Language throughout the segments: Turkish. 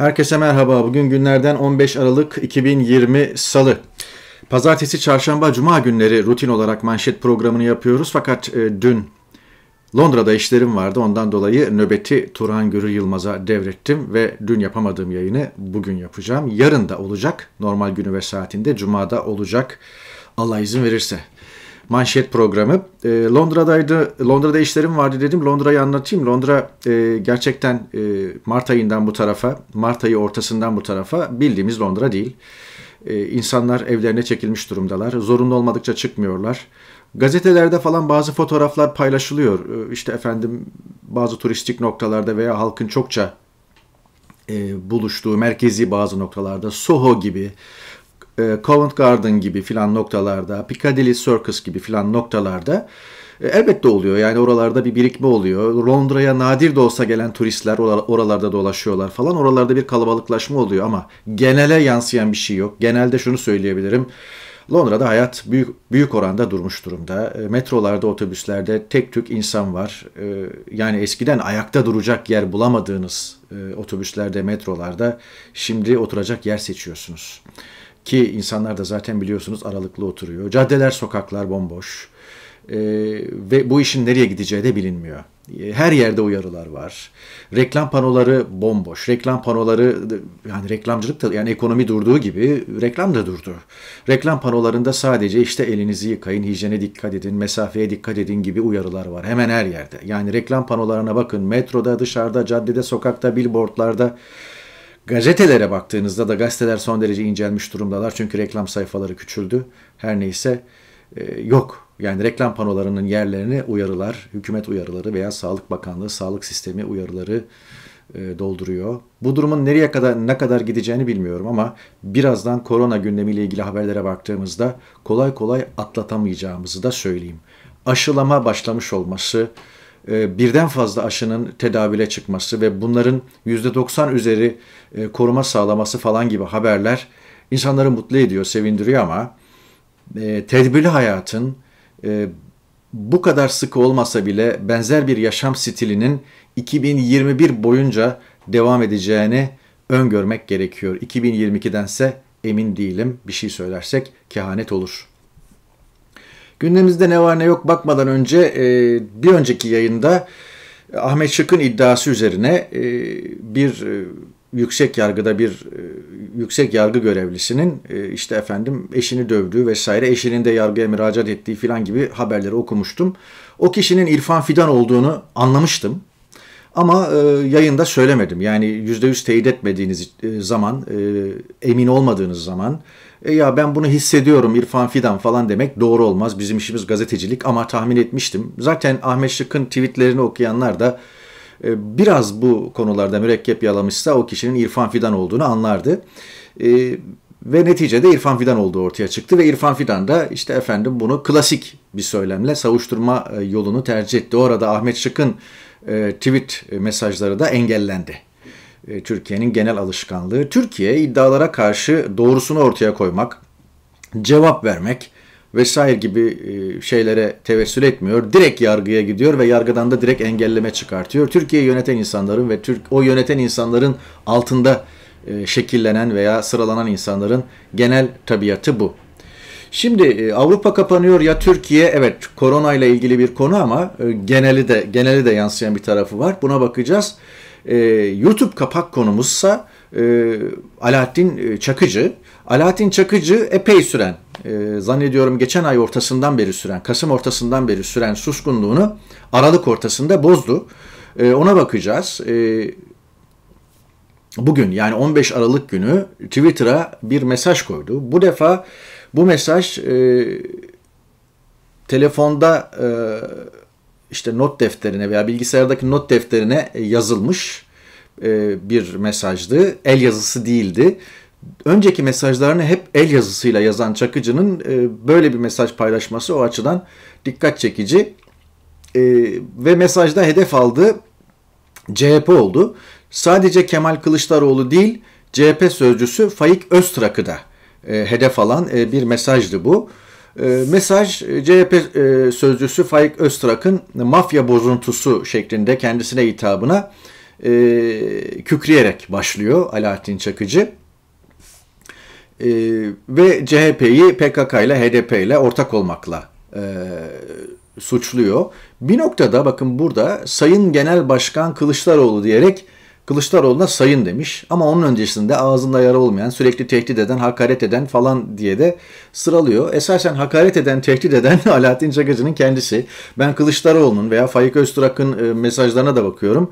Herkese merhaba. Bugün günlerden 15 Aralık 2020 Salı. Pazartesi, çarşamba, cuma günleri rutin olarak manşet programını yapıyoruz. Fakat e, dün Londra'da işlerim vardı. Ondan dolayı nöbeti Turan Gürü Yılmaz'a devrettim ve dün yapamadığım yayını bugün yapacağım. Yarın da olacak. Normal günü ve saatinde cumada olacak. Allah izin verirse manşet programı. E, Londra'daydı. Londra'da işlerim vardı dedim. Londra'yı anlatayım. Londra e, gerçekten e, Mart ayından bu tarafa, Mart ayı ortasından bu tarafa bildiğimiz Londra değil. E, insanlar evlerine çekilmiş durumdalar. Zorunlu olmadıkça çıkmıyorlar. Gazetelerde falan bazı fotoğraflar paylaşılıyor. E, işte efendim bazı turistik noktalarda veya halkın çokça e, buluştuğu merkezi bazı noktalarda Soho gibi e, Covent Garden gibi filan noktalarda, Piccadilly Circus gibi filan noktalarda e, elbette oluyor. Yani oralarda bir birikme oluyor. Londra'ya nadir de olsa gelen turistler oralarda dolaşıyorlar falan. Oralarda bir kalabalıklaşma oluyor ama genele yansıyan bir şey yok. Genelde şunu söyleyebilirim. Londra'da hayat büyük, büyük oranda durmuş durumda. E, metrolarda, otobüslerde tek tük insan var. Yani eskiden ayakta duracak yer bulamadığınız otobüslerde, metrolarda şimdi oturacak yer seçiyorsunuz. Ki insanlar da zaten biliyorsunuz aralıklı oturuyor. Caddeler, sokaklar bomboş. Ee, ve bu işin nereye gideceği de bilinmiyor. Ee, her yerde uyarılar var. Reklam panoları bomboş. Reklam panoları yani reklamcılık da yani ekonomi durduğu gibi reklam da durdu. Reklam panolarında sadece işte elinizi yıkayın, hijyene dikkat edin, mesafeye dikkat edin gibi uyarılar var. Hemen her yerde. Yani reklam panolarına bakın. Metroda, dışarıda, caddede, sokakta, billboardlarda Gazetelere baktığınızda da gazeteler son derece incelmiş durumdalar. Çünkü reklam sayfaları küçüldü. Her neyse e, yok. Yani reklam panolarının yerlerini uyarılar, hükümet uyarıları veya Sağlık Bakanlığı, sağlık sistemi uyarıları e, dolduruyor. Bu durumun nereye kadar ne kadar gideceğini bilmiyorum ama birazdan korona gündemiyle ilgili haberlere baktığımızda kolay kolay atlatamayacağımızı da söyleyeyim. Aşılama başlamış olması e, birden fazla aşının tedavüle çıkması ve bunların %90 üzeri e, koruma sağlaması falan gibi haberler insanları mutlu ediyor, sevindiriyor ama e, tedbirli hayatın bu kadar sıkı olmasa bile benzer bir yaşam stilinin 2021 boyunca devam edeceğini öngörmek gerekiyor. 2022'dense emin değilim. Bir şey söylersek kehanet olur.'' Gündemimizde ne var ne yok bakmadan önce e, bir önceki yayında e, Ahmet Şık'ın iddiası üzerine e, bir yüksek yargıda bir yüksek yargı görevlisinin işte efendim eşini dövdüğü vesaire eşinin de yargıya müracaat ettiği filan gibi haberleri okumuştum. O kişinin İrfan Fidan olduğunu anlamıştım. Ama e, yayında söylemedim. Yani %100 teyit etmediğiniz e, zaman, e, emin olmadığınız zaman, e ya ben bunu hissediyorum İrfan Fidan falan demek doğru olmaz. Bizim işimiz gazetecilik ama tahmin etmiştim. Zaten Ahmet Şık'ın tweetlerini okuyanlar da e, biraz bu konularda mürekkep yalamışsa o kişinin İrfan Fidan olduğunu anlardı. E, ve neticede İrfan Fidan olduğu ortaya çıktı ve İrfan Fidan da işte efendim bunu klasik bir söylemle savuşturma e, yolunu tercih etti. Orada Ahmet Şık'ın e, tweet mesajları da engellendi. E, Türkiye'nin genel alışkanlığı. Türkiye iddialara karşı doğrusunu ortaya koymak, cevap vermek vesaire gibi e, şeylere tevessül etmiyor. Direkt yargıya gidiyor ve yargıdan da direkt engelleme çıkartıyor. Türkiye yöneten insanların ve Türk o yöneten insanların altında e, şekillenen veya sıralanan insanların genel tabiatı bu. Şimdi Avrupa kapanıyor ya Türkiye evet korona ile ilgili bir konu ama geneli de geneli de yansıyan bir tarafı var. Buna bakacağız. E, YouTube kapak konumuzsa e, Alaaddin e, Çakıcı. Alaaddin Çakıcı epey süren, e, zannediyorum geçen ay ortasından beri süren, Kasım ortasından beri süren suskunluğunu Aralık ortasında bozdu. E, ona bakacağız. E, bugün yani 15 Aralık günü Twitter'a bir mesaj koydu. Bu defa bu mesaj e, telefonda... E, işte not defterine veya bilgisayardaki not defterine e, yazılmış e, bir mesajdı. El yazısı değildi. Önceki mesajlarını hep el yazısıyla yazan Çakıcı'nın e, böyle bir mesaj paylaşması o açıdan dikkat çekici. Ve mesajda hedef aldı CHP oldu. Sadece Kemal Kılıçdaroğlu değil CHP sözcüsü Faik Öztrak'ı da hedef alan bir mesajdı bu. Ee, mesaj e, CHP e, sözcüsü Faik Öztrak'ın mafya bozuntusu şeklinde kendisine hitabına e, kükreyerek başlıyor Alaaddin Çakıcı. E, ve CHP'yi PKK ile HDP ile ortak olmakla suçluyor. Bir noktada bakın burada Sayın Genel Başkan Kılıçdaroğlu diyerek Kılıçdaroğlu'na sayın demiş ama onun öncesinde ağzında yara olmayan, sürekli tehdit eden, hakaret eden falan diye de sıralıyor. Esasen hakaret eden, tehdit eden Alaaddin Çakıcı'nın kendisi. Ben Kılıçdaroğlu'nun veya Faik Öztürk'ün e, mesajlarına da bakıyorum.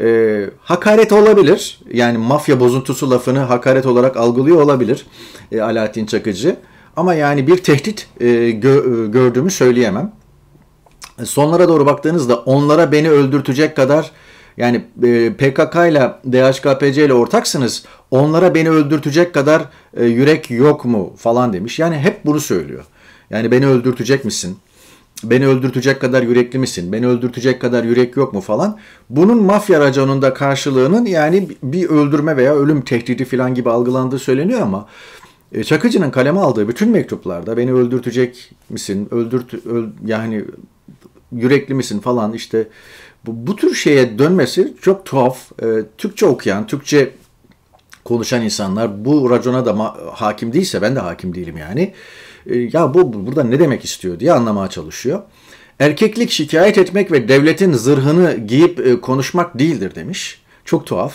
Ee, hakaret olabilir. Yani mafya bozuntusu lafını hakaret olarak algılıyor olabilir e, Alaaddin Çakıcı. Ama yani bir tehdit e, gö- e, gördüğümü söyleyemem. Sonlara doğru baktığınızda onlara beni öldürtecek kadar yani e, PKK ile DHKPC ile ortaksınız. Onlara beni öldürtecek kadar e, yürek yok mu falan demiş. Yani hep bunu söylüyor. Yani beni öldürtecek misin? Beni öldürtecek kadar yürekli misin? Beni öldürtecek kadar yürek yok mu falan. Bunun mafya raconunda karşılığının yani bir öldürme veya ölüm tehdidi falan gibi algılandığı söyleniyor ama e, Çakıcı'nın kaleme aldığı bütün mektuplarda beni öldürtecek misin? Öldürt öl, yani yürekli misin falan işte bu, bu tür şeye dönmesi çok tuhaf. E, Türkçe okuyan, Türkçe konuşan insanlar bu racona da hakim değilse ben de hakim değilim yani. E, ya bu, bu burada ne demek istiyor diye anlamaya çalışıyor. Erkeklik şikayet etmek ve devletin zırhını giyip e, konuşmak değildir demiş. Çok tuhaf.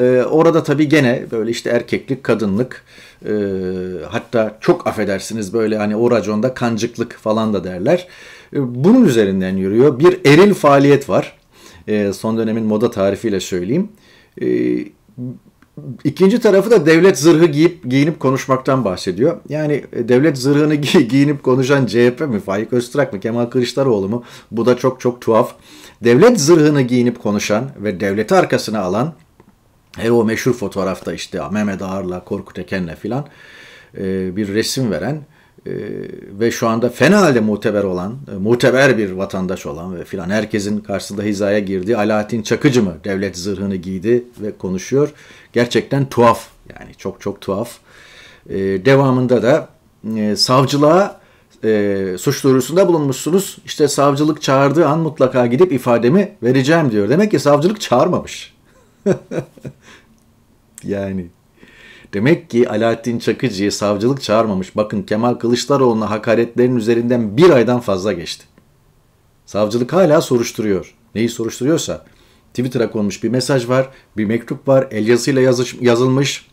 Ee, orada tabii gene böyle işte erkeklik, kadınlık e, hatta çok affedersiniz böyle hani o raconda kancıklık falan da derler. E, bunun üzerinden yürüyor. Bir eril faaliyet var. E, son dönemin moda tarifiyle söyleyeyim. E, ikinci tarafı da devlet zırhı giyip giyinip konuşmaktan bahsediyor. Yani devlet zırhını giy, giyinip konuşan CHP mi, Faik Öztrak mı, Kemal Kılıçdaroğlu mu? Bu da çok çok tuhaf. Devlet zırhını giyinip konuşan ve devleti arkasına alan Hele o meşhur fotoğrafta işte Mehmet Ağar'la, Korkut Eken'le filan bir resim veren ee, ve şu anda fena halde muteber olan, e, muteber bir vatandaş olan ve filan herkesin karşısında hizaya girdiği Alaaddin Çakıcı mı devlet zırhını giydi ve konuşuyor. Gerçekten tuhaf yani çok çok tuhaf. Ee, devamında da e, savcılığa e, suç duyurusunda bulunmuşsunuz. İşte savcılık çağırdığı an mutlaka gidip ifademi vereceğim diyor. Demek ki savcılık çağırmamış. yani Demek ki Alaaddin Çakıcı'yı savcılık çağırmamış. Bakın Kemal Kılıçdaroğlu'na hakaretlerin üzerinden bir aydan fazla geçti. Savcılık hala soruşturuyor. Neyi soruşturuyorsa. Twitter'a konmuş bir mesaj var, bir mektup var, el yazısıyla yazış, yazılmış.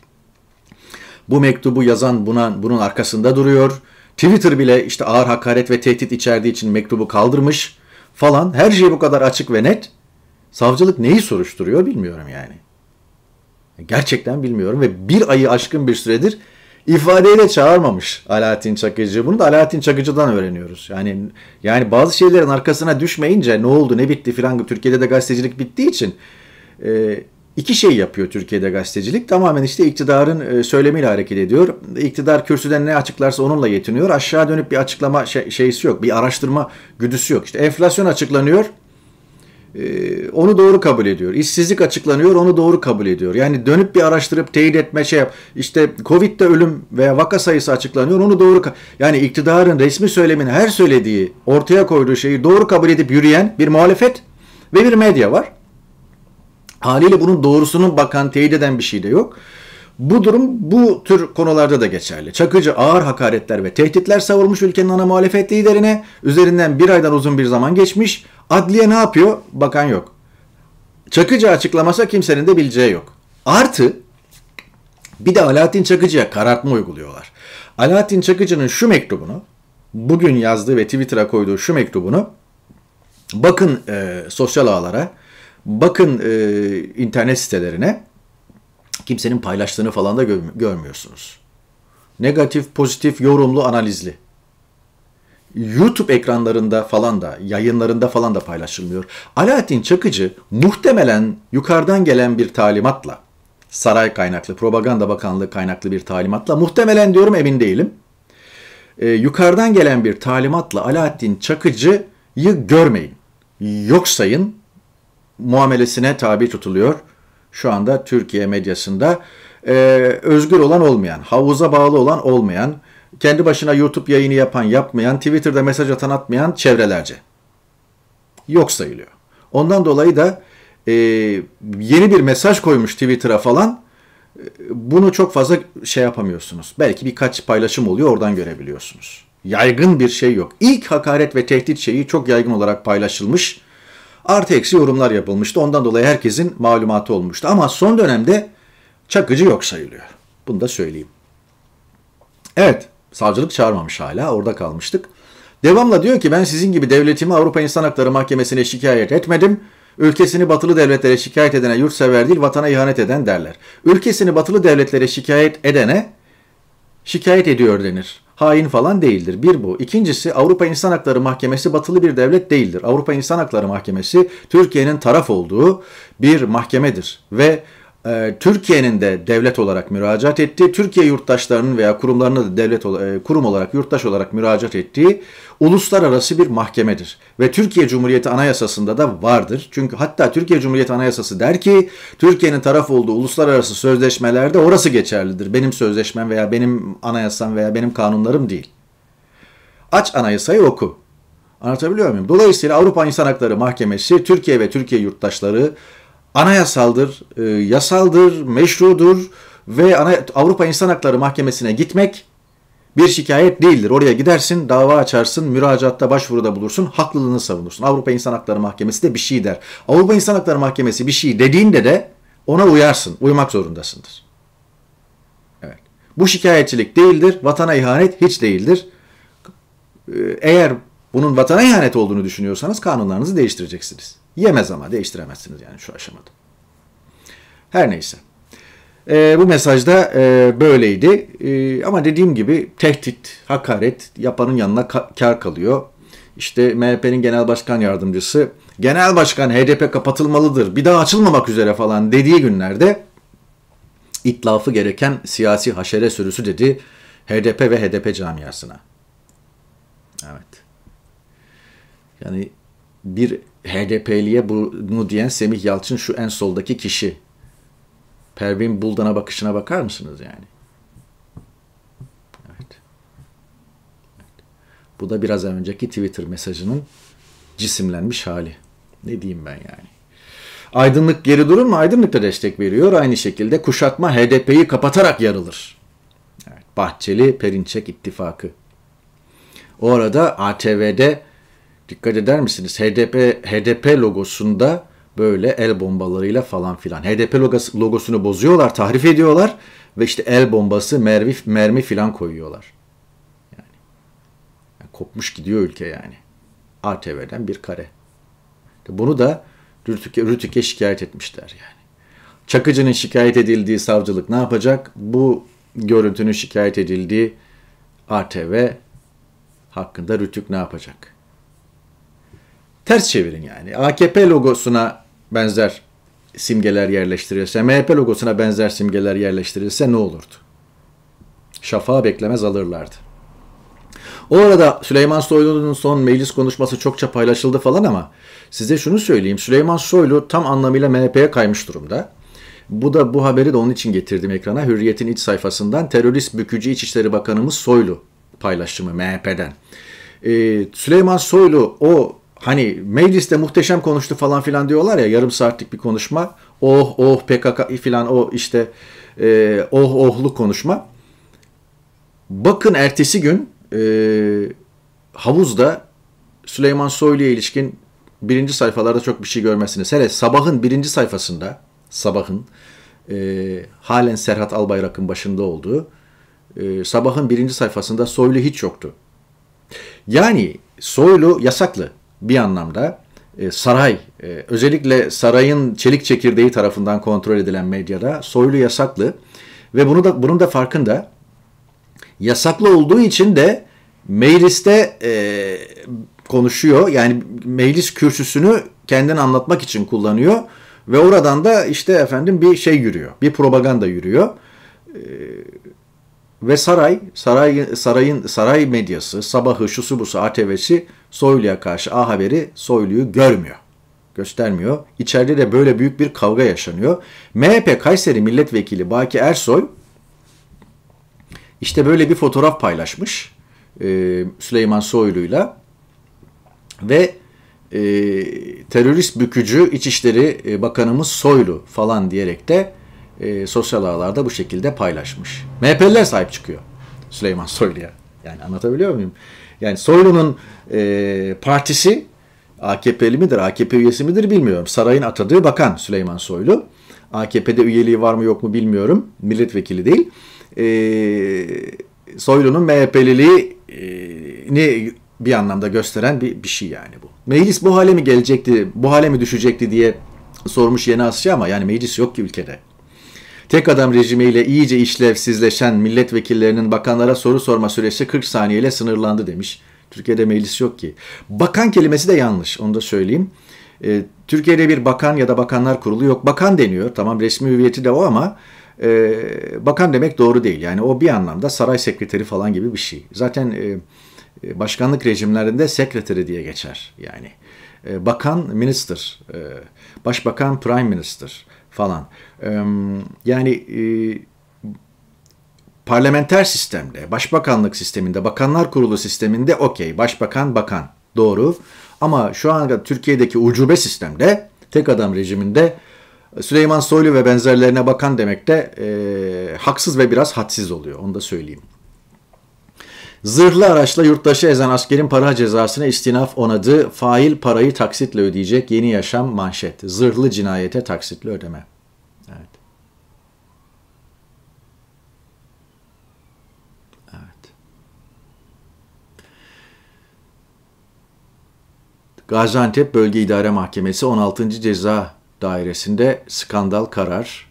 Bu mektubu yazan buna, bunun arkasında duruyor. Twitter bile işte ağır hakaret ve tehdit içerdiği için mektubu kaldırmış falan. Her şey bu kadar açık ve net. Savcılık neyi soruşturuyor bilmiyorum yani. Gerçekten bilmiyorum ve bir ayı aşkın bir süredir ifadeyle çağırmamış Alaaddin Çakıcı. Bunu da Alaaddin Çakıcı'dan öğreniyoruz. Yani yani bazı şeylerin arkasına düşmeyince ne oldu ne bitti filan Türkiye'de de gazetecilik bittiği için e, iki şey yapıyor Türkiye'de gazetecilik. Tamamen işte iktidarın e, söylemiyle hareket ediyor. İktidar kürsüden ne açıklarsa onunla yetiniyor. Aşağı dönüp bir açıklama şey, şeysi yok. Bir araştırma güdüsü yok. İşte enflasyon açıklanıyor. Ee, onu doğru kabul ediyor. İşsizlik açıklanıyor, onu doğru kabul ediyor. Yani dönüp bir araştırıp teyit etme şey yap. İşte Covid'de ölüm veya vaka sayısı açıklanıyor, onu doğru yani iktidarın resmi söylemin her söylediği, ortaya koyduğu şeyi doğru kabul edip yürüyen bir muhalefet ve bir medya var. Haliyle bunun doğrusunun bakan, teyit eden bir şey de yok. Bu durum bu tür konularda da geçerli. Çakıcı ağır hakaretler ve tehditler savurmuş ülkenin ana muhalefet liderine. Üzerinden bir aydan uzun bir zaman geçmiş. Adliye ne yapıyor? Bakan yok. Çakıcı açıklamasa kimsenin de bileceği yok. Artı bir de Alaaddin Çakıcı'ya karartma uyguluyorlar. Alaaddin Çakıcı'nın şu mektubunu, bugün yazdığı ve Twitter'a koyduğu şu mektubunu bakın e, sosyal ağlara, bakın e, internet sitelerine kimsenin paylaştığını falan da görmüyorsunuz. Negatif, pozitif, yorumlu, analizli. YouTube ekranlarında falan da, yayınlarında falan da paylaşılmıyor. Alaaddin Çakıcı muhtemelen yukarıdan gelen bir talimatla, saray kaynaklı, propaganda bakanlığı kaynaklı bir talimatla, muhtemelen diyorum emin değilim. E, yukarıdan gelen bir talimatla Alaaddin Çakıcı'yı görmeyin, yok sayın, muamelesine tabi tutuluyor.'' şu anda Türkiye medyasında e, özgür olan olmayan, havuza bağlı olan olmayan, kendi başına YouTube yayını yapan yapmayan, Twitter'da mesaj atan atmayan çevrelerce yok sayılıyor. Ondan dolayı da e, yeni bir mesaj koymuş Twitter'a falan e, bunu çok fazla şey yapamıyorsunuz. Belki birkaç paylaşım oluyor oradan görebiliyorsunuz. Yaygın bir şey yok. İlk hakaret ve tehdit şeyi çok yaygın olarak paylaşılmış artı eksi yorumlar yapılmıştı. Ondan dolayı herkesin malumatı olmuştu. Ama son dönemde çakıcı yok sayılıyor. Bunu da söyleyeyim. Evet, savcılık çağırmamış hala. Orada kalmıştık. Devamla diyor ki ben sizin gibi devletimi Avrupa İnsan Hakları Mahkemesi'ne şikayet etmedim. Ülkesini batılı devletlere şikayet edene yurtsever değil vatana ihanet eden derler. Ülkesini batılı devletlere şikayet edene şikayet ediyor denir hain falan değildir. Bir bu. İkincisi Avrupa İnsan Hakları Mahkemesi batılı bir devlet değildir. Avrupa İnsan Hakları Mahkemesi Türkiye'nin taraf olduğu bir mahkemedir ve ee, Türkiye'nin de devlet olarak müracaat ettiği, Türkiye yurttaşlarının veya kurumlarına da devlet e, kurum olarak, yurttaş olarak müracaat ettiği uluslararası bir mahkemedir. Ve Türkiye Cumhuriyeti Anayasası'nda da vardır. Çünkü hatta Türkiye Cumhuriyeti Anayasası der ki, Türkiye'nin taraf olduğu uluslararası sözleşmelerde orası geçerlidir. Benim sözleşmem veya benim anayasam veya benim kanunlarım değil. Aç anayasayı oku. Anlatabiliyor muyum? Dolayısıyla Avrupa İnsan Hakları Mahkemesi Türkiye ve Türkiye yurttaşları anayasaldır, e, yasaldır, meşrudur ve ana, Avrupa İnsan Hakları Mahkemesi'ne gitmek bir şikayet değildir. Oraya gidersin, dava açarsın, müracaatta başvuruda bulursun, haklılığını savunursun. Avrupa İnsan Hakları Mahkemesi de bir şey der. Avrupa İnsan Hakları Mahkemesi bir şey dediğinde de ona uyarsın, uymak zorundasındır. Evet. Bu şikayetçilik değildir, vatana ihanet hiç değildir. E, eğer bunun vatana ihanet olduğunu düşünüyorsanız kanunlarınızı değiştireceksiniz. Yemez ama değiştiremezsiniz yani şu aşamada. Her neyse. E, bu mesajda e, böyleydi. E, ama dediğim gibi tehdit, hakaret yapanın yanına ka- kar kalıyor. İşte MHP'nin genel başkan yardımcısı genel başkan HDP kapatılmalıdır bir daha açılmamak üzere falan dediği günlerde itlafı gereken siyasi haşere sürüsü dedi HDP ve HDP camiasına. Evet. Yani bir HDP'liye bunu diyen Semih Yalçın şu en soldaki kişi. Pervin Buldan'a bakışına bakar mısınız yani? Evet. evet. Bu da biraz önceki Twitter mesajının cisimlenmiş hali. Ne diyeyim ben yani? Aydınlık geri durur mu? Aydınlık da destek veriyor. Aynı şekilde kuşatma HDP'yi kapatarak yarılır. Evet, Bahçeli Perinçek ittifakı. O arada ATV'de Dikkat eder misiniz? HDP HDP logosunda böyle el bombalarıyla falan filan. HDP logosunu bozuyorlar, tahrif ediyorlar ve işte el bombası, mermi, mermi filan koyuyorlar. Yani. yani kopmuş gidiyor ülke yani. ATV'den bir kare. Bunu da Rütük'e, Rütük'e şikayet etmişler yani. Çakıcı'nın şikayet edildiği savcılık ne yapacak? Bu görüntünün şikayet edildiği ATV hakkında Rütük ne yapacak? ters çevirin yani. AKP logosuna benzer simgeler yerleştirilse, MHP logosuna benzer simgeler yerleştirilse ne olurdu? Şafağı beklemez alırlardı. O arada Süleyman Soylu'nun son meclis konuşması çokça paylaşıldı falan ama size şunu söyleyeyim. Süleyman Soylu tam anlamıyla MHP'ye kaymış durumda. Bu da bu haberi de onun için getirdim ekrana. Hürriyet'in iç sayfasından terörist bükücü İçişleri Bakanımız Soylu paylaşımı MHP'den. Ee, Süleyman Soylu o hani mecliste muhteşem konuştu falan filan diyorlar ya yarım saatlik bir konuşma. Oh oh PKK filan o işte e, oh ohlu konuşma. Bakın ertesi gün e, havuzda Süleyman Soylu'ya ilişkin birinci sayfalarda çok bir şey görmezsiniz. Hele sabahın birinci sayfasında sabahın e, halen Serhat Albayrak'ın başında olduğu e, sabahın birinci sayfasında Soylu hiç yoktu. Yani Soylu yasaklı bir anlamda e, saray, e, özellikle sarayın çelik çekirdeği tarafından kontrol edilen medyada soylu yasaklı ve bunu da bunun da farkında. Yasaklı olduğu için de mecliste e, konuşuyor. Yani meclis kürsüsünü kendini anlatmak için kullanıyor ve oradan da işte efendim bir şey yürüyor. Bir propaganda yürüyor. E, ve saray, saray sarayın saray medyası, sabahı, şusu busu, ATV'si Soylu'ya karşı A Haber'i Soylu'yu görmüyor. Göstermiyor. İçeride de böyle büyük bir kavga yaşanıyor. MHP Kayseri Milletvekili Baki Ersoy işte böyle bir fotoğraf paylaşmış e, Süleyman Soylu'yla ve e, terörist bükücü İçişleri e, Bakanımız Soylu falan diyerek de e, sosyal ağlarda bu şekilde paylaşmış. MHP'liler sahip çıkıyor Süleyman Soylu'ya. Yani anlatabiliyor muyum? Yani Soylu'nun e, partisi AKP'li midir, AKP üyesi midir bilmiyorum. Sarayın atadığı bakan Süleyman Soylu. AKP'de üyeliği var mı yok mu bilmiyorum. Milletvekili değil. E, Soylu'nun MHP'liliğini e, bir anlamda gösteren bir, bir şey yani bu. Meclis bu hale mi gelecekti, bu hale mi düşecekti diye sormuş Yeni Asya ama yani meclis yok ki ülkede. Tek adam rejimiyle iyice işlevsizleşen milletvekillerinin bakanlara soru sorma süresi 40 saniyeyle sınırlandı demiş. Türkiye'de meclis yok ki. Bakan kelimesi de yanlış onu da söyleyeyim. E, Türkiye'de bir bakan ya da bakanlar kurulu yok. Bakan deniyor tamam resmi hüviyeti de o ama e, bakan demek doğru değil. Yani o bir anlamda saray sekreteri falan gibi bir şey. Zaten e, e başkanlık rejimlerinde sekreteri diye geçer yani. E, bakan minister, e, başbakan prime minister falan yani e, parlamenter sistemde, başbakanlık sisteminde, bakanlar kurulu sisteminde okey, başbakan bakan doğru. Ama şu an Türkiye'deki ucube sistemde, tek adam rejiminde Süleyman Soylu ve benzerlerine bakan demek de e, haksız ve biraz hadsiz oluyor. Onu da söyleyeyim. Zırhlı araçla yurttaşı ezen askerin para cezasına istinaf onadı. Fail parayı taksitle ödeyecek. Yeni yaşam manşet. Zırhlı cinayete taksitle ödeme. Gaziantep Bölge İdare Mahkemesi 16. Ceza Dairesi'nde skandal karar.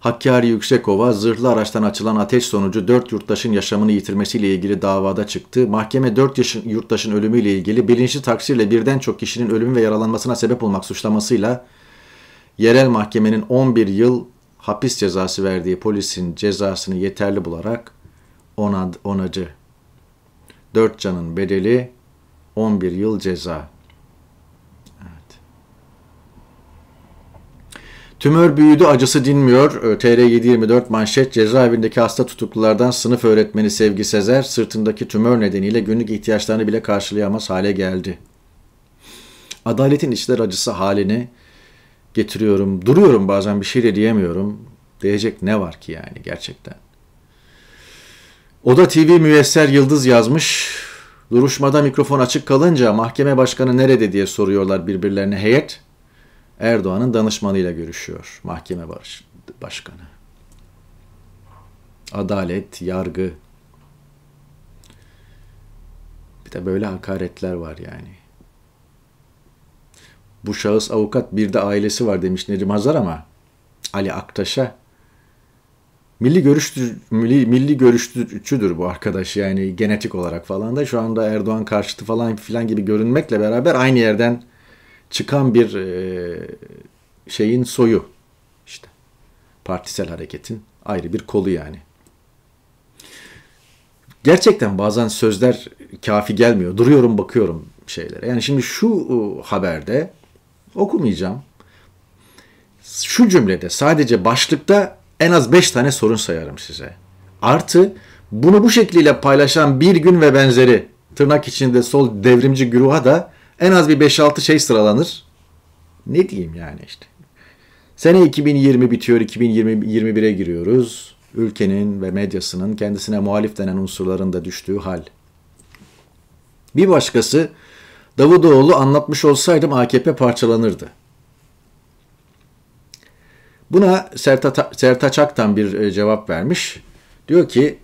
Hakkari Yüksekova zırhlı araçtan açılan ateş sonucu 4 yurttaşın yaşamını yitirmesiyle ilgili davada çıktı. Mahkeme 4 yurttaşın ölümüyle ilgili bilinçli taksirle birden çok kişinin ölümü ve yaralanmasına sebep olmak suçlamasıyla yerel mahkemenin 11 yıl hapis cezası verdiği polisin cezasını yeterli bularak ona, onacı 4 canın bedeli 11 yıl ceza Tümör büyüdü acısı dinmiyor. Ee, TR724 manşet cezaevindeki hasta tutuklulardan sınıf öğretmeni Sevgi Sezer sırtındaki tümör nedeniyle günlük ihtiyaçlarını bile karşılayamaz hale geldi. Adaletin içler acısı halini getiriyorum. Duruyorum bazen bir şey de diyemiyorum. Diyecek ne var ki yani gerçekten. Oda TV müyesser Yıldız yazmış. Duruşmada mikrofon açık kalınca mahkeme başkanı nerede diye soruyorlar birbirlerine heyet. Erdoğan'ın danışmanıyla görüşüyor mahkeme baş, başkanı. Adalet, yargı. Bir de böyle hakaretler var yani. Bu şahıs avukat bir de ailesi var demiş Necim Hazar ama Ali Aktaş'a Milli görüştür, milli, milli görüşçüdür bu arkadaş yani genetik olarak falan da şu anda Erdoğan karşıtı falan filan gibi görünmekle beraber aynı yerden çıkan bir e, şeyin soyu işte. Partisel hareketin ayrı bir kolu yani. Gerçekten bazen sözler kafi gelmiyor. Duruyorum bakıyorum şeylere. Yani şimdi şu e, haberde okumayacağım. Şu cümlede sadece başlıkta en az 5 tane sorun sayarım size. Artı bunu bu şekliyle paylaşan bir gün ve benzeri tırnak içinde sol devrimci güruha da en az bir 5-6 şey sıralanır. Ne diyeyim yani işte. Sene 2020 bitiyor, 2021'e giriyoruz. Ülkenin ve medyasının kendisine muhalif denen unsurların da düştüğü hal. Bir başkası Davutoğlu anlatmış olsaydım AKP parçalanırdı. Buna Serta, Sertaç Ak'tan bir e, cevap vermiş. Diyor ki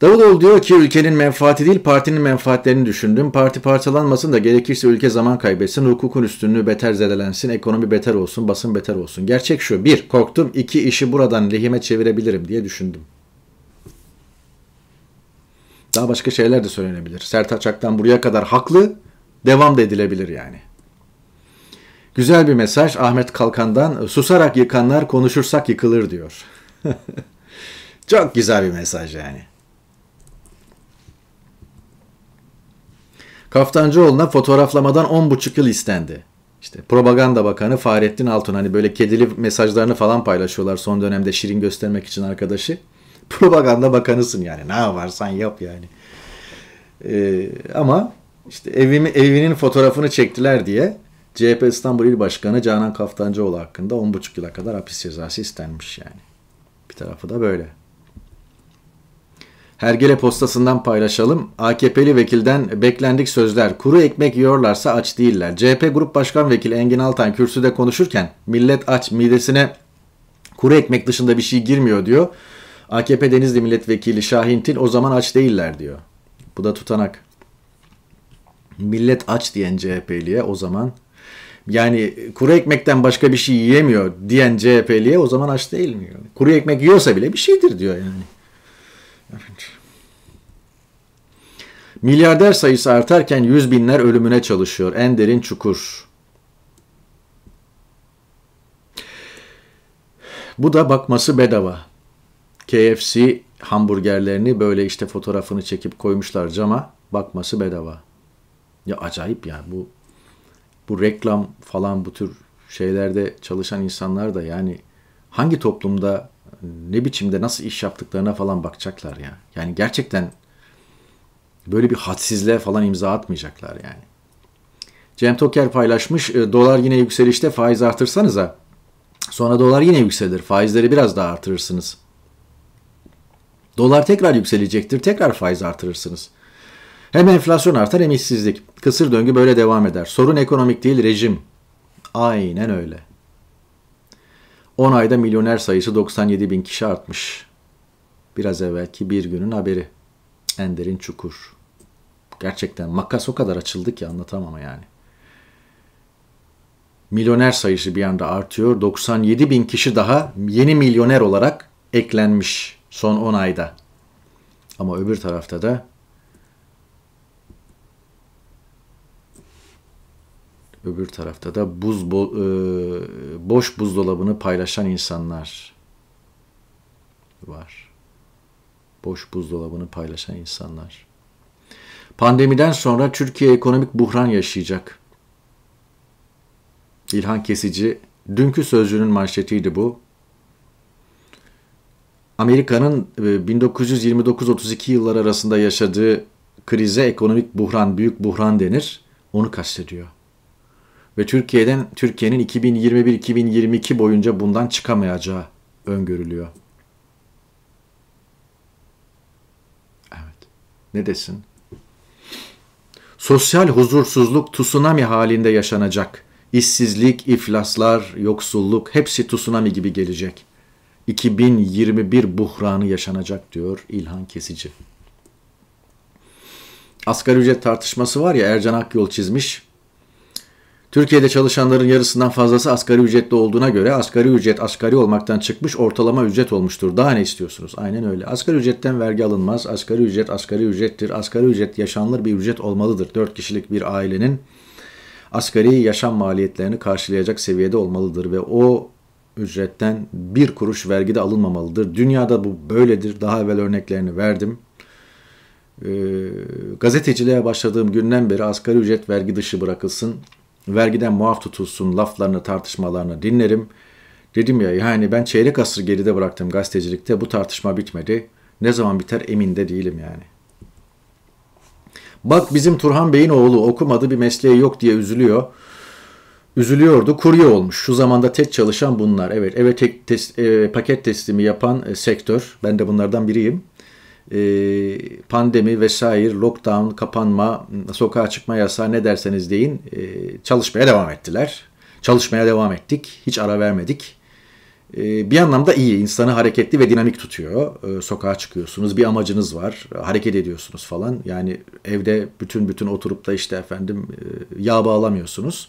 Davutoğlu diyor ki ülkenin menfaati değil partinin menfaatlerini düşündüm. Parti parçalanmasın da gerekirse ülke zaman kaybetsin, hukukun üstünlüğü beter zedelensin, ekonomi beter olsun, basın beter olsun. Gerçek şu, bir korktum, iki işi buradan lehime çevirebilirim diye düşündüm. Daha başka şeyler de söylenebilir. sert Ak'tan buraya kadar haklı, devam da edilebilir yani. Güzel bir mesaj Ahmet Kalkan'dan susarak yıkanlar konuşursak yıkılır diyor. Çok güzel bir mesaj yani. Kaftancıoğlu'na fotoğraflamadan 10,5 yıl istendi. İşte Propaganda Bakanı Fahrettin Altun hani böyle kedili mesajlarını falan paylaşıyorlar son dönemde şirin göstermek için arkadaşı. Propaganda Bakanısın yani ne yaparsan yap yani. Ee, ama işte evimi, evinin fotoğrafını çektiler diye CHP İstanbul İl Başkanı Canan Kaftancıoğlu hakkında 10,5 yıla kadar hapis cezası istenmiş yani. Bir tarafı da böyle. Hergele postasından paylaşalım. AKP'li vekilden beklendik sözler. Kuru ekmek yiyorlarsa aç değiller. CHP Grup Başkan Vekili Engin Altan kürsüde konuşurken millet aç midesine kuru ekmek dışında bir şey girmiyor diyor. AKP Denizli Milletvekili Şahin Til o zaman aç değiller diyor. Bu da tutanak. Millet aç diyen CHP'liye o zaman yani kuru ekmekten başka bir şey yiyemiyor diyen CHP'liye o zaman aç değil mi? Kuru ekmek yiyorsa bile bir şeydir diyor yani. Evet. Milyarder sayısı artarken yüz binler ölümüne çalışıyor. En derin çukur. Bu da bakması bedava. KFC hamburgerlerini böyle işte fotoğrafını çekip koymuşlar cama. Bakması bedava. Ya acayip ya bu bu reklam falan bu tür şeylerde çalışan insanlar da yani hangi toplumda ne biçimde nasıl iş yaptıklarına falan bakacaklar ya. Yani gerçekten Böyle bir hadsizliğe falan imza atmayacaklar yani. Cem Toker paylaşmış. E, dolar yine yükselişte faiz artırsanıza. Sonra dolar yine yükselir. Faizleri biraz daha artırırsınız. Dolar tekrar yükselecektir. Tekrar faiz artırırsınız. Hem enflasyon artar hem işsizlik. Kısır döngü böyle devam eder. Sorun ekonomik değil rejim. Aynen öyle. 10 ayda milyoner sayısı 97 bin kişi artmış. Biraz evvelki bir günün haberi. Ender'in çukur. Gerçekten makas o kadar açıldı ki anlatamam yani. Milyoner sayısı bir anda artıyor. 97 bin kişi daha yeni milyoner olarak eklenmiş son 10 ayda. Ama öbür tarafta da öbür tarafta da buz bo e, boş buzdolabını paylaşan insanlar var. Boş buzdolabını paylaşan insanlar. Pandemiden sonra Türkiye ekonomik buhran yaşayacak. İlhan Kesici, dünkü sözcünün manşetiydi bu. Amerika'nın 1929-32 e, yıllar arasında yaşadığı krize ekonomik buhran, büyük buhran denir. Onu kastediyor. Ve Türkiye'den Türkiye'nin 2021-2022 boyunca bundan çıkamayacağı öngörülüyor. Evet. Ne desin? Sosyal huzursuzluk tsunami halinde yaşanacak. İşsizlik, iflaslar, yoksulluk hepsi tsunami gibi gelecek. 2021 buhranı yaşanacak diyor İlhan Kesici. Asgari ücret tartışması var ya Ercan Akyol çizmiş. Türkiye'de çalışanların yarısından fazlası asgari ücretli olduğuna göre asgari ücret asgari olmaktan çıkmış ortalama ücret olmuştur. Daha ne istiyorsunuz? Aynen öyle. Asgari ücretten vergi alınmaz. Asgari ücret asgari ücrettir. Asgari ücret yaşanılır bir ücret olmalıdır. 4 kişilik bir ailenin asgari yaşam maliyetlerini karşılayacak seviyede olmalıdır ve o ücretten bir kuruş vergi de alınmamalıdır. Dünyada bu böyledir. Daha evvel örneklerini verdim. Ee, gazeteciliğe başladığım günden beri asgari ücret vergi dışı bırakılsın vergiden muaf tutulsun laflarını tartışmalarını dinlerim. Dedim ya yani ben çeyrek asır geride bıraktım gazetecilikte bu tartışma bitmedi. Ne zaman biter emin de değilim yani. Bak bizim Turhan Bey'in oğlu okumadı bir mesleği yok diye üzülüyor. Üzülüyordu kurye olmuş. Şu zamanda tek çalışan bunlar. Evet eve tek tes, e, paket teslimi yapan e, sektör. Ben de bunlardan biriyim. Ee, pandemi vesaire, lockdown, kapanma, sokağa çıkma yasağı ne derseniz deyin e, çalışmaya devam ettiler. Çalışmaya devam ettik. Hiç ara vermedik. Ee, bir anlamda iyi. insanı hareketli ve dinamik tutuyor. Ee, sokağa çıkıyorsunuz. Bir amacınız var. Hareket ediyorsunuz falan. Yani evde bütün bütün oturup da işte efendim e, yağ bağlamıyorsunuz.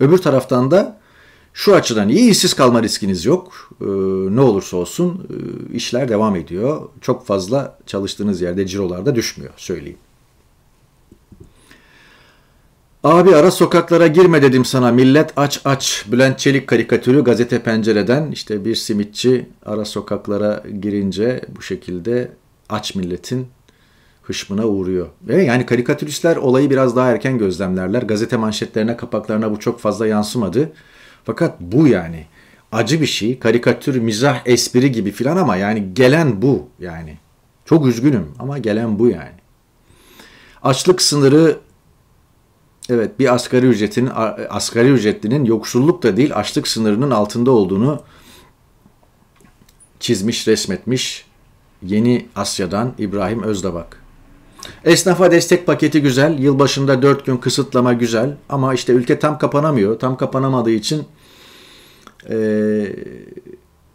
Öbür taraftan da şu açıdan iyi işsiz kalma riskiniz yok. Ee, ne olursa olsun e, işler devam ediyor. Çok fazla çalıştığınız yerde cirolarda düşmüyor söyleyeyim. Abi ara sokaklara girme dedim sana millet aç aç. Bülent Çelik karikatürü gazete pencereden işte bir simitçi ara sokaklara girince bu şekilde aç milletin hışmına uğruyor. Ve yani karikatüristler olayı biraz daha erken gözlemlerler. Gazete manşetlerine kapaklarına bu çok fazla yansımadı. Fakat bu yani acı bir şey. Karikatür, mizah, espri gibi filan ama yani gelen bu yani. Çok üzgünüm ama gelen bu yani. Açlık sınırı evet bir asgari ücretin asgari ücretlinin yoksulluk da değil açlık sınırının altında olduğunu çizmiş, resmetmiş yeni Asya'dan İbrahim Özdabak. Esnafa destek paketi güzel. Yılbaşında 4 gün kısıtlama güzel. Ama işte ülke tam kapanamıyor. Tam kapanamadığı için e,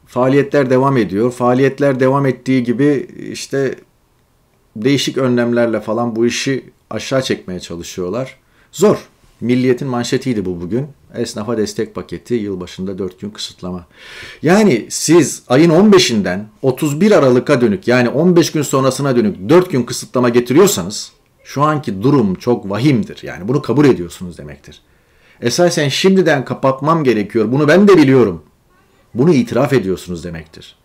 faaliyetler devam ediyor. Faaliyetler devam ettiği gibi işte değişik önlemlerle falan bu işi aşağı çekmeye çalışıyorlar. Zor. Milliyetin manşetiydi bu bugün esnafa destek paketi yılbaşında 4 gün kısıtlama. Yani siz ayın 15'inden 31 Aralık'a dönük yani 15 gün sonrasına dönük 4 gün kısıtlama getiriyorsanız şu anki durum çok vahimdir. Yani bunu kabul ediyorsunuz demektir. Esasen şimdiden kapatmam gerekiyor. Bunu ben de biliyorum. Bunu itiraf ediyorsunuz demektir.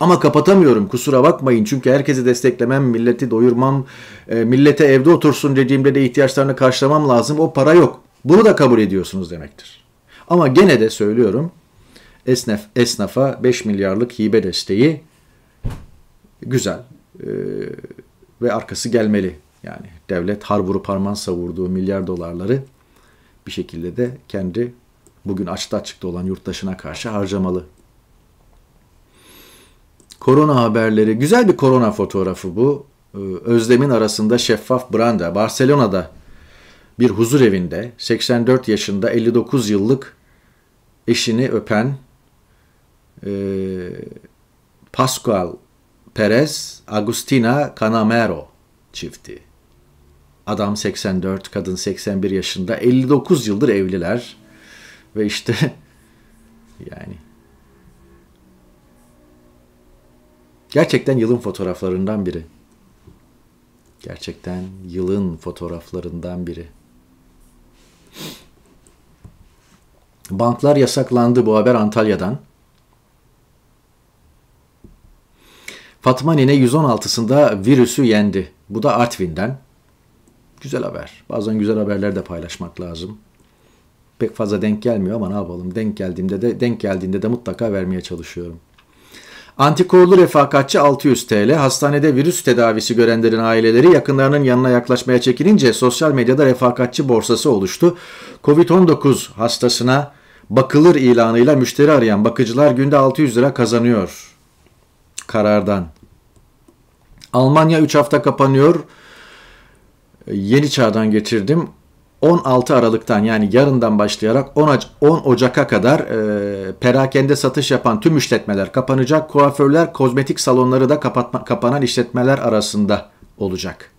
Ama kapatamıyorum kusura bakmayın çünkü herkesi desteklemem, milleti doyurmam, e, millete evde otursun dediğimde de ihtiyaçlarını karşılamam lazım. O para yok. Bunu da kabul ediyorsunuz demektir. Ama gene de söylüyorum esnaf, esnafa 5 milyarlık hibe desteği güzel e, ve arkası gelmeli. Yani devlet har parman savurduğu milyar dolarları bir şekilde de kendi bugün açta açıkta olan yurttaşına karşı harcamalı. Korona haberleri. Güzel bir korona fotoğrafı bu. Ee, Özlem'in arasında şeffaf branda. Barcelona'da bir huzur evinde 84 yaşında 59 yıllık eşini öpen e, Pascual Perez Agustina Canamero çifti. Adam 84, kadın 81 yaşında 59 yıldır evliler ve işte yani gerçekten yılın fotoğraflarından biri. Gerçekten yılın fotoğraflarından biri. Banklar yasaklandı bu haber Antalya'dan. Fatma Nine 116'sında virüsü yendi. Bu da Artvin'den. Güzel haber. Bazen güzel haberler de paylaşmak lazım. Pek fazla denk gelmiyor ama ne yapalım? Denk geldiğimde de denk geldiğinde de mutlaka vermeye çalışıyorum. Antikorlu refakatçi 600 TL, hastanede virüs tedavisi görenlerin aileleri yakınlarının yanına yaklaşmaya çekilince sosyal medyada refakatçi borsası oluştu. Covid-19 hastasına bakılır ilanıyla müşteri arayan bakıcılar günde 600 lira kazanıyor. Karardan. Almanya 3 hafta kapanıyor. Yeni çağdan getirdim. 16 Aralık'tan yani yarından başlayarak 10, 10 Ocak'a kadar e, perakende satış yapan tüm işletmeler kapanacak. Kuaförler, kozmetik salonları da kapatma, kapanan işletmeler arasında olacak.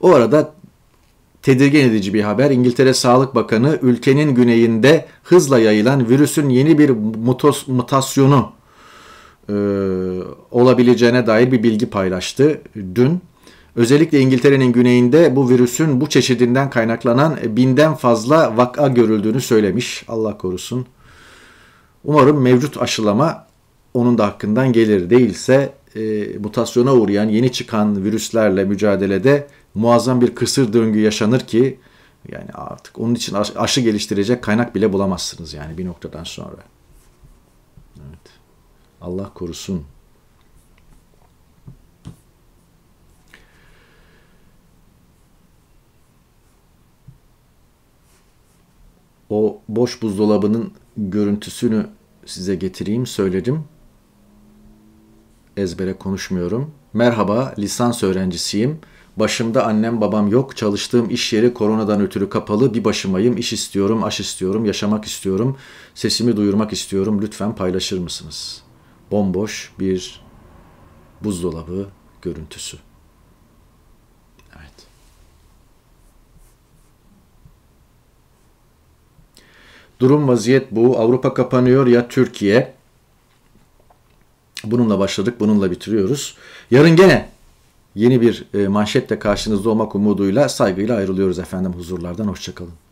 O arada tedirgin edici bir haber. İngiltere Sağlık Bakanı ülkenin güneyinde hızla yayılan virüsün yeni bir mutos, mutasyonu e, olabileceğine dair bir bilgi paylaştı dün. Özellikle İngiltere'nin güneyinde bu virüsün bu çeşidinden kaynaklanan e, binden fazla vaka görüldüğünü söylemiş. Allah korusun. Umarım mevcut aşılama onun da hakkından gelir. Değilse e, mutasyona uğrayan yeni çıkan virüslerle mücadelede muazzam bir kısır döngü yaşanır ki yani artık onun için aşı geliştirecek kaynak bile bulamazsınız yani bir noktadan sonra. Evet. Allah korusun. o boş buzdolabının görüntüsünü size getireyim söyledim. Ezbere konuşmuyorum. Merhaba, lisans öğrencisiyim. Başımda annem babam yok. Çalıştığım iş yeri koronadan ötürü kapalı. Bir başımayım. İş istiyorum, aş istiyorum, yaşamak istiyorum. Sesimi duyurmak istiyorum. Lütfen paylaşır mısınız? Bomboş bir buzdolabı görüntüsü. Durum vaziyet bu. Avrupa kapanıyor ya Türkiye. Bununla başladık, bununla bitiriyoruz. Yarın gene yeni bir e, manşetle karşınızda olmak umuduyla saygıyla ayrılıyoruz efendim huzurlardan. Hoşçakalın.